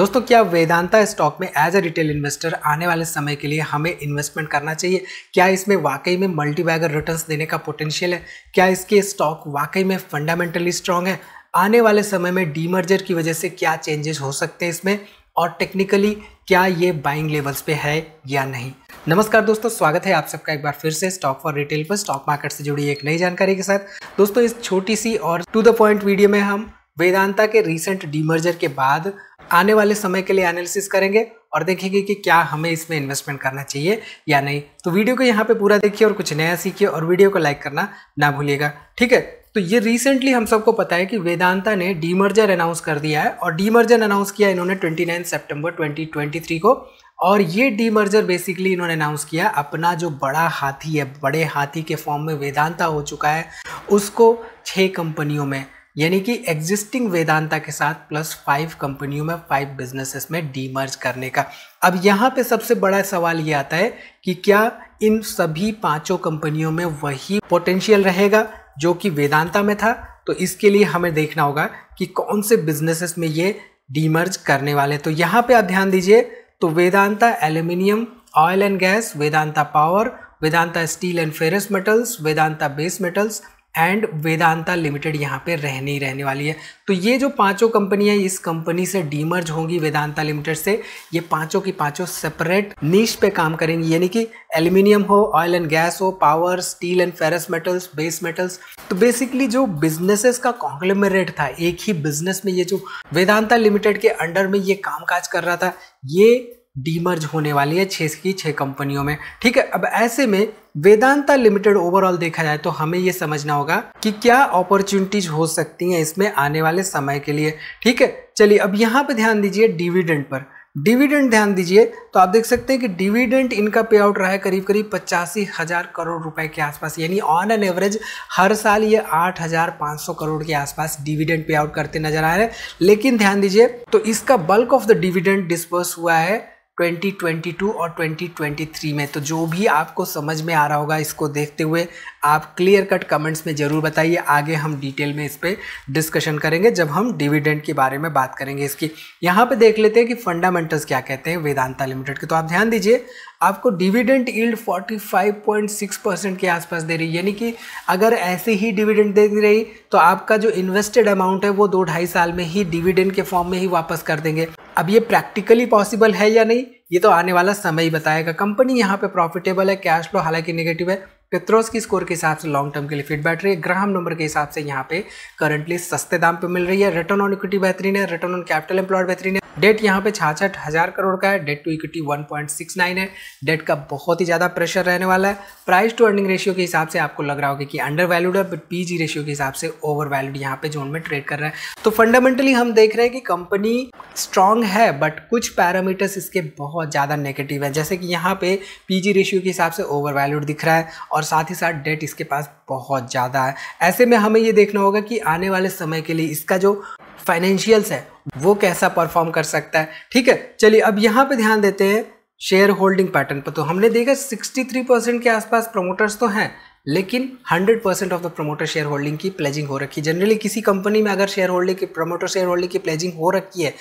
दोस्तों क्या वेदांता स्टॉक में एज अ रिटेल इन्वेस्टर आने वाले समय के लिए हमें इन्वेस्टमेंट करना चाहिए क्या इसमें वाकई में मल्टीबैगर रिटर्न्स देने का पोटेंशियल है क्या इसके स्टॉक वाकई में फंडामेंटली स्ट्रांग है आने वाले समय में डीमर्जर की वजह से क्या चेंजेस हो सकते हैं इसमें और टेक्निकली क्या ये बाइंग लेवल्स पे है या नहीं नमस्कार दोस्तों स्वागत है आप सबका एक बार फिर से स्टॉक फॉर रिटेल पर स्टॉक मार्केट से जुड़ी एक नई जानकारी के साथ दोस्तों इस छोटी सी और टू द पॉइंट वीडियो में हम वेदांता के रिसेंट डीमर्जर के बाद आने वाले समय के लिए एनालिसिस करेंगे और देखेंगे कि क्या हमें इसमें इन्वेस्टमेंट करना चाहिए या नहीं तो वीडियो को यहाँ पे पूरा देखिए और कुछ नया सीखिए और वीडियो को लाइक करना ना भूलिएगा ठीक है तो ये रिसेंटली हम सबको पता है कि वेदांता ने डीमर्जर अनाउंस कर दिया है और डीमर्जर अनाउंस किया इन्होंने 29 सितंबर 2023 को और ये डीमर्जर बेसिकली इन्होंने अनाउंस किया अपना जो बड़ा हाथी है बड़े हाथी के फॉर्म में वेदांता हो चुका है उसको छः कंपनियों में यानी कि एग्जिस्टिंग वेदांता के साथ प्लस फाइव कंपनियों में फाइव बिजनेसेस में डीमर्ज करने का अब यहाँ पे सबसे बड़ा सवाल ये आता है कि क्या इन सभी पांचों कंपनियों में वही पोटेंशियल रहेगा जो कि वेदांता में था तो इसके लिए हमें देखना होगा कि कौन से बिजनेसेस में ये डीमर्ज करने वाले तो यहाँ पे आप ध्यान दीजिए तो Vedanta aluminium oil and gas Vedanta power Vedanta steel and ferrous metals Vedanta base metals and Vedanta limited यहाँ पे रहने ही रहने वाली है तो ये जो पांचों कंपनी है इस कंपनी से डीमर्ज होंगी वेदांता लिमिटेड से ये पांचों की पांचों सेपरेट नीच पे काम करेंगी यानी कि एल्यूमिनियम हो ऑयल एंड गैस हो power steel and ferrous metals base metals तो बेसिकली जो बिजनेसेस का कॉन्ग्लोमरेट था एक ही बिजनेस में ये जो वेदांता लिमिटेड के अंडर में ये काज कर रहा था ये डीमर्ज होने वाली है छः की छः कंपनियों में ठीक है अब ऐसे में वेदांता लिमिटेड ओवरऑल देखा जाए तो हमें ये समझना होगा कि क्या अपॉर्चुनिटीज हो सकती हैं इसमें आने वाले समय के लिए ठीक है चलिए अब यहाँ पर ध्यान दीजिए डिविडेंड पर डिविडेंड ध्यान दीजिए तो आप देख सकते हैं कि डिविडेंड इनका पे आउट रहा है करीब करीब पचासी हज़ार करोड़ रुपए के आसपास यानी ऑन एन एवरेज हर साल ये आठ हज़ार पाँच सौ करोड़ के आसपास डिविडेंड पे आउट करते नजर आ रहे हैं लेकिन ध्यान दीजिए तो इसका bulk of the dividend disperse हुआ है 2022 और 2023 में तो जो भी आपको समझ में आ रहा होगा इसको देखते हुए आप क्लियर कट कमेंट्स में ज़रूर बताइए आगे हम डिटेल में इस पर डिस्कशन करेंगे जब हम डिविडेंड के बारे में बात करेंगे इसकी यहाँ पे देख लेते हैं कि फंडामेंटल्स क्या कहते हैं वेदांता लिमिटेड के तो आप ध्यान दीजिए आपको डिविडेंट ईल्ड 45.6 परसेंट के आसपास दे रही है यानी कि अगर ऐसे ही डिविडेंट दे रही तो आपका जो इन्वेस्टेड अमाउंट है वो दो ढाई साल में ही डिविडेंड के फॉर्म में ही वापस कर देंगे अब ये प्रैक्टिकली पॉसिबल है या नहीं ये तो आने वाला समय ही बताएगा कंपनी यहाँ पे प्रॉफिटेबल है कैश फ्लो हालांकि नेगेटिव है पेट्रोस की स्कोर के हिसाब से लॉन्ग टर्म के लिए फिट बैठ रही है ग्राहम नंबर के हिसाब से यहाँ पे करंटली सस्ते दाम पे मिल रही है रिटर्न ऑन इक्विटी बेहतरीन है रिटर्न ऑन कैपिटल एम्प्लॉयड बेहतरीन है डेट यहाँ पे छाछठ हज़ार करोड़ का है डेट टू इक्विटी 1.69 है डेट का बहुत ही ज़्यादा प्रेशर रहने वाला है प्राइस टू अर्निंग रेशियो के हिसाब से आपको लग रहा होगा कि अंडर वैल्यूड है बट पी रेशियो के हिसाब से ओवर वैल्यूड यहाँ पे जोन में ट्रेड कर रहा है तो फंडामेंटली हम देख रहे हैं कि कंपनी स्ट्रांग है बट कुछ पैरामीटर्स इसके बहुत ज़्यादा नेगेटिव है जैसे कि यहाँ पे पी रेशियो के हिसाब से ओवर वैल्यूड दिख रहा है और साथ ही साथ डेट इसके पास बहुत ज़्यादा है ऐसे में हमें ये देखना होगा कि आने वाले समय के लिए इसका जो फाइनेंशियल्स है वो कैसा परफॉर्म कर सकता है ठीक है चलिए अब यहाँ पे ध्यान देते हैं शेयर होल्डिंग पैटर्न पर तो हमने देखा 63 परसेंट के आसपास प्रमोटर्स तो हैं लेकिन 100 percent of the promoter share holding की प्लेजिंग हो रखी है जनरली किसी कंपनी में अगर शेयर होल्डिंग की प्रमोटर शेयर होल्डिंग की प्लेजिंग हो रखी है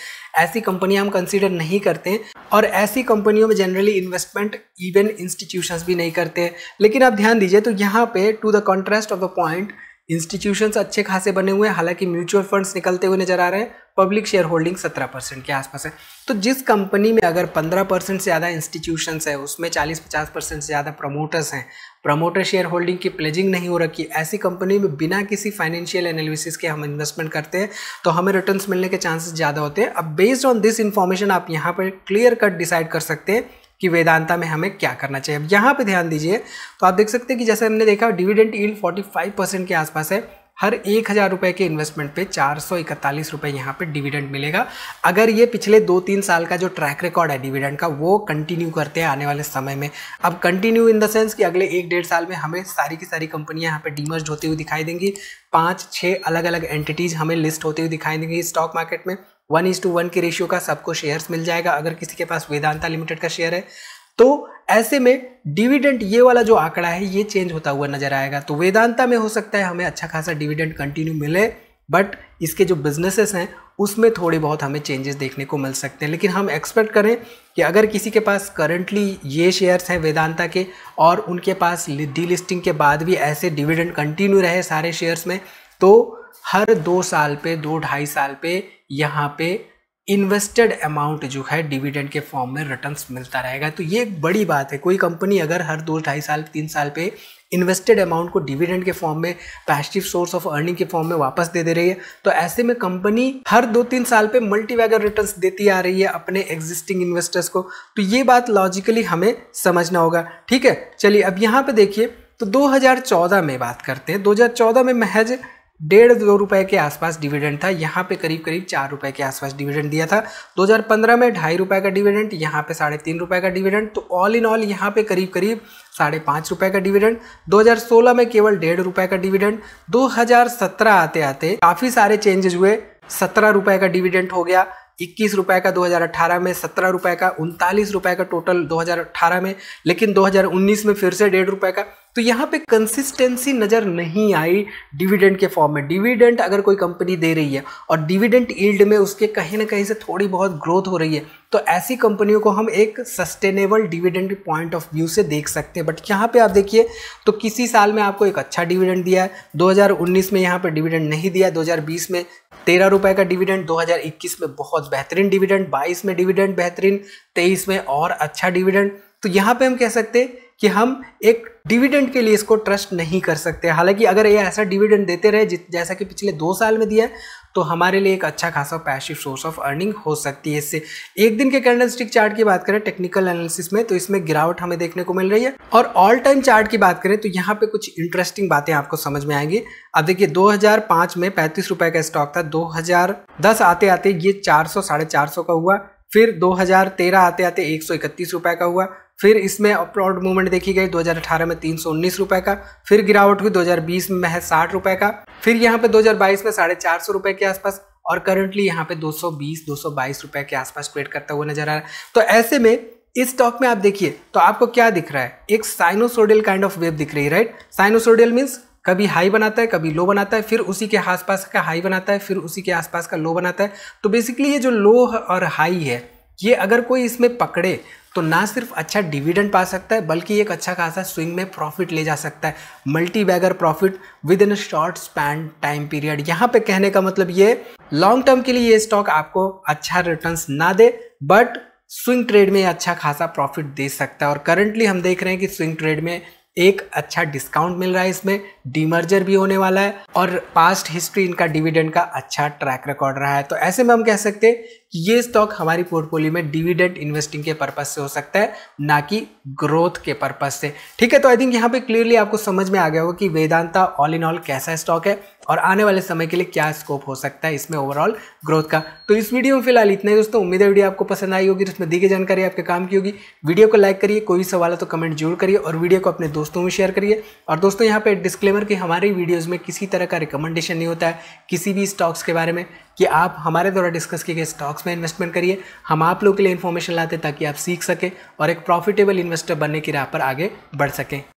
ऐसी कंपनियां हम कंसीडर नहीं करते हैं और ऐसी कंपनियों में जनरली इन्वेस्टमेंट इवन इंस्टीट्यूशंस भी नहीं करते लेकिन आप ध्यान दीजिए तो यहाँ पे to the contrast of the point institutions अच्छे खासे बने हुए हैं हालांकि म्यूचुअल फंड्स निकलते हुए नजर आ रहे हैं पब्लिक शेयर होल्डिंग सत्रह परसेंट के आसपास है तो जिस कंपनी में अगर पंद्रह परसेंट से ज़्यादा इंस्टीट्यूशंस है उसमें चालीस पचास परसेंट से ज़्यादा प्रमोटर्स हैं प्रमोटर शेयर होल्डिंग की प्लेजिंग नहीं हो रखी ऐसी कंपनी में बिना किसी फाइनेंशियल एनालिसिस के हम इन्वेस्टमेंट करते हैं तो हमें रिटर्न मिलने के चांसेस ज़्यादा होते हैं अब बेस्ड ऑन दिस इन्फॉर्मेशन आप यहाँ पर क्लियर कट डिसाइड कर सकते हैं कि वेदांता में हमें क्या करना चाहिए अब यहाँ पर ध्यान दीजिए तो आप देख सकते हैं कि जैसे हमने देखा डिविडेंट ईल फोर्टी परसेंट के आसपास है हर एक हज़ार रुपये के इन्वेस्टमेंट पे चार सौ इकतालीस रुपये यहाँ पर डिविडेंड मिलेगा अगर ये पिछले दो तीन साल का जो ट्रैक रिकॉर्ड है डिविडेंड का वो कंटिन्यू करते हैं आने वाले समय में अब कंटिन्यू इन द सेंस कि अगले एक डेढ़ साल में हमें सारी की सारी कंपनियाँ यहाँ पे डीमर्ज होती हुई दिखाई देंगी पाँच छः अलग अलग एंटिटीज़ हमें लिस्ट होती हुई दिखाई देंगी स्टॉक मार्केट में वन इज टू वन के रेशियो का सबको शेयर्स मिल जाएगा अगर किसी के पास वेदांता लिमिटेड का शेयर है तो ऐसे में डिविडेंड ये वाला जो आंकड़ा है ये चेंज होता हुआ नजर आएगा तो वेदांता में हो सकता है हमें अच्छा खासा डिविडेंड कंटिन्यू मिले बट इसके जो बिजनेसेस हैं उसमें थोड़े बहुत हमें चेंजेस देखने को मिल सकते हैं लेकिन हम एक्सपेक्ट करें कि अगर किसी के पास करंटली ये शेयर्स हैं वेदांता के और उनके पास डी लिस्टिंग के बाद भी ऐसे डिविडेंड कंटिन्यू रहे सारे शेयर्स में तो हर दो साल पे दो ढाई साल पे यहाँ पे इन्वेस्टेड अमाउंट जो है डिविडेंड के फॉर्म में रिटर्न मिलता रहेगा तो ये एक बड़ी बात है कोई कंपनी अगर हर दो ढाई साल तीन साल पे इन्वेस्टेड अमाउंट को डिविडेंड के फॉर्म में पैसिव सोर्स ऑफ अर्निंग के फॉर्म में वापस दे दे रही है तो ऐसे में कंपनी हर दो तीन साल पे मल्टीवैगर रिटर्न देती आ रही है अपने एग्जिस्टिंग इन्वेस्टर्स को तो ये बात लॉजिकली हमें समझना होगा ठीक है चलिए अब यहाँ पे देखिए तो 2014 में बात करते हैं 2014 में महज डेढ़ दो रुपए के आसपास डिविडेंड था यहाँ पे करीब करीब चार रुपए के आसपास डिविडेंड दिया था 2015 में ढाई रुपए का डिविडेंड यहाँ पे साढ़े तीन रुपए का डिविडेंड तो ऑल इन ऑल यहाँ पे करीब करीब साढ़े पाँच रुपये का डिविडेंड 2016 में केवल डेढ़ रुपए का डिविडेंड 2017 आते आते काफ़ी सारे चेंजेस हुए सत्रह रुपए का डिविडेंड हो गया इक्कीस रुपये का 2018 में सत्रह रुपये का उनतालीस रुपये का टोटल 2018 में लेकिन 2019 में फिर से डेढ़ रुपये का तो यहाँ पे कंसिस्टेंसी नज़र नहीं आई डिविडेंड के फॉर्म में डिविडेंड अगर कोई कंपनी दे रही है और डिविडेंड ईल्ड में उसके कहीं ना कहीं से थोड़ी बहुत ग्रोथ हो रही है तो ऐसी कंपनियों को हम एक sustainable dividend point of view से देख सकते हैं बट यहाँ पे आप देखिए तो किसी साल में आपको एक अच्छा डिविडेंड दिया है दो में यहाँ पर डिविडेंड नहीं दिया दो में तेरह रुपये का डिविडेंड 2021 में बहुत बेहतरीन डिविडेंड 22 में डिविडेंड बेहतरीन 23 में और अच्छा डिविडेंड तो यहाँ पे हम कह सकते हैं कि हम एक डिविडेंड के लिए इसको ट्रस्ट नहीं कर सकते हालांकि अगर ये ऐसा डिविडेंड देते रहे जैसा कि पिछले दो साल में दिया है तो हमारे लिए एक अच्छा खासा पैसिव सोर्स ऑफ अर्निंग हो सकती है इससे एक दिन के कैंडल स्टिक चार्ट की बात करें टेक्निकल एनालिसिस में तो इसमें गिरावट हमें देखने को मिल रही है और ऑल टाइम चार्ट की बात करें तो यहाँ पे कुछ इंटरेस्टिंग बातें आपको समझ में आएंगी अब देखिए 2005 में पैंतीस रुपए का स्टॉक था 2010 आते आते ये चार सौ साढ़े चार सौ का हुआ फिर 2013 आते आते एक सौ इकतीस रुपए का हुआ फिर इसमें अपराउड मूवमेंट देखी गई 2018 में तीन रुपए का फिर गिरावट हुई 2020 में है साठ रुपए का फिर यहाँ पे 2022 में साढ़े चार सौ रुपए के आसपास और करंटली यहाँ पे 220 222 रुपए के आसपास ट्रेड करता हुआ नजर आ रहा है तो ऐसे में इस स्टॉक में आप देखिए तो आपको क्या दिख रहा है एक साइनोसोडियल काइंड ऑफ वेव दिख रही है राइट साइनोसोडियल मीन्स कभी हाई बनाता है कभी लो बनाता है फिर उसी के आसपास का हाई बनाता है फिर उसी के आसपास का लो बनाता है तो बेसिकली ये जो लो और हाई है ये अगर कोई इसमें पकड़े तो ना सिर्फ अच्छा डिविडेंड पा सकता है बल्कि एक अच्छा खासा स्विंग में प्रॉफिट ले जा सकता है multi bagger profit within short span time period यहाँ पे कहने का मतलब ये लॉन्ग टर्म के लिए ये स्टॉक आपको अच्छा रिटर्न ना दे बट स्विंग ट्रेड में अच्छा खासा प्रॉफिट दे सकता है और करंटली हम देख रहे हैं कि स्विंग ट्रेड में एक अच्छा डिस्काउंट मिल रहा है इसमें डीमर्जर भी होने वाला है और पास्ट हिस्ट्री इनका डिविडेंड का अच्छा ट्रैक रिकॉर्ड रहा है तो ऐसे में हम कह सकते हैं कि ये स्टॉक हमारी पोर्टफोलियो में डिविडेंड इन्वेस्टिंग के पर्पज से हो सकता है ना कि ग्रोथ के पर्पज से ठीक है तो आई थिंक यहाँ पे क्लियरली आपको समझ में आ गया होगा कि वेदांता ऑल इन ऑल कैसा स्टॉक है और आने वाले समय के लिए क्या स्कोप हो सकता है इसमें ओवरऑल ग्रोथ का तो इस वीडियो में फिलहाल इतना ही दोस्तों उम्मीद है वीडियो आपको पसंद आई होगी जिसमें दी गई जानकारी आपके काम की होगी वीडियो को लाइक करिए कोई भी सवाल है तो कमेंट जरूर करिए और वीडियो को अपने दोस्तों में शेयर करिए और दोस्तों यहाँ पर डिस्क्लेमर कि हमारी वीडियोज़ में किसी तरह का रिकमेंडेशन नहीं होता है किसी भी स्टॉक्स के बारे में कि आप हमारे द्वारा डिस्कस किए गए स्टॉक्स में इन्वेस्टमेंट करिए हम आप लोगों के लिए इन्फॉर्मेशन लाते हैं ताकि आप सीख सकें और एक प्रॉफिटेबल इन्वेस्टर बनने की राह पर आगे बढ़ सकें